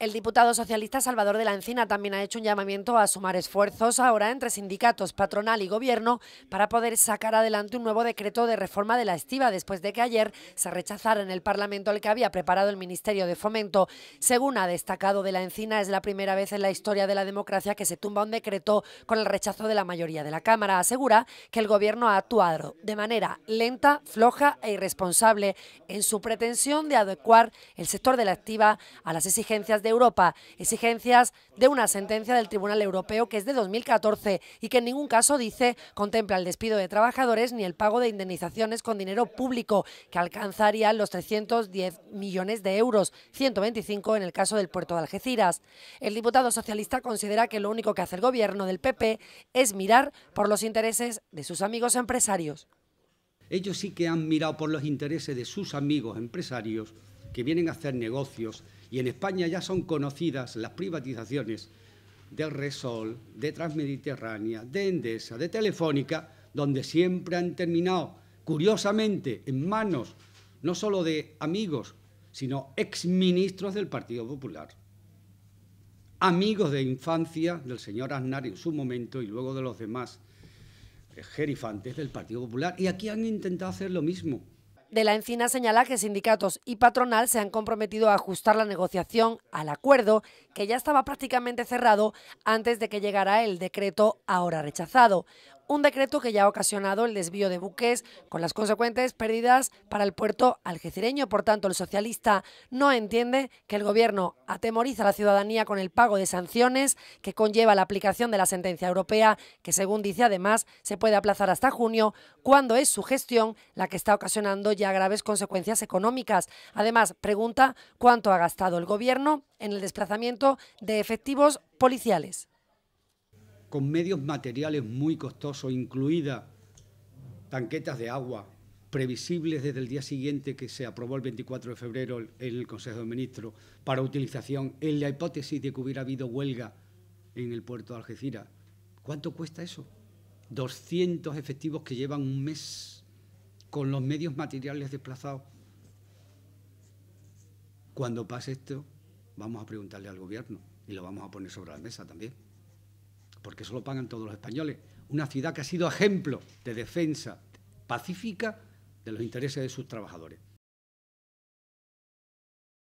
El diputado socialista Salvador de la Encina también ha hecho un llamamiento a sumar esfuerzos ahora entre sindicatos, patronal y gobierno para poder sacar adelante un nuevo decreto de reforma de la estiva después de que ayer se rechazara en el Parlamento el que había preparado el Ministerio de Fomento. Según ha destacado de la Encina, es la primera vez en la historia de la democracia que se tumba un decreto con el rechazo de la mayoría de la Cámara. Asegura que el gobierno ha actuado de manera lenta, floja e irresponsable en su pretensión de adecuar el sector de la estiva a las exigencias de Europa, exigencias de una sentencia del Tribunal Europeo que es de 2014 y que en ningún caso dice contempla el despido de trabajadores ni el pago de indemnizaciones con dinero público, que alcanzarían los 310 millones de euros, 125 en el caso del puerto de Algeciras. El diputado socialista considera que lo único que hace el gobierno del PP es mirar por los intereses de sus amigos empresarios. Ellos sí que han mirado por los intereses de sus amigos empresarios que vienen a hacer negocios y en España ya son conocidas las privatizaciones del Resol, de Transmediterránea, de Endesa, de Telefónica, donde siempre han terminado, curiosamente, en manos no solo de amigos, sino exministros del Partido Popular, amigos de infancia del señor Aznar en su momento y luego de los demás eh, gerifantes del Partido Popular. Y aquí han intentado hacer lo mismo de la Encina señala que sindicatos y patronal se han comprometido a ajustar la negociación al acuerdo que ya estaba prácticamente cerrado antes de que llegara el decreto ahora rechazado un decreto que ya ha ocasionado el desvío de buques con las consecuentes pérdidas para el puerto algecireño. Por tanto, el socialista no entiende que el gobierno atemoriza a la ciudadanía con el pago de sanciones que conlleva la aplicación de la sentencia europea, que según dice además se puede aplazar hasta junio, cuando es su gestión la que está ocasionando ya graves consecuencias económicas. Además, pregunta cuánto ha gastado el gobierno en el desplazamiento de efectivos policiales con medios materiales muy costosos, incluidas tanquetas de agua, previsibles desde el día siguiente que se aprobó el 24 de febrero en el Consejo de Ministros para utilización en la hipótesis de que hubiera habido huelga en el puerto de Algeciras. ¿Cuánto cuesta eso? 200 efectivos que llevan un mes con los medios materiales desplazados. Cuando pase esto, vamos a preguntarle al Gobierno y lo vamos a poner sobre la mesa también porque eso lo pagan todos los españoles, una ciudad que ha sido ejemplo de defensa pacífica de los intereses de sus trabajadores.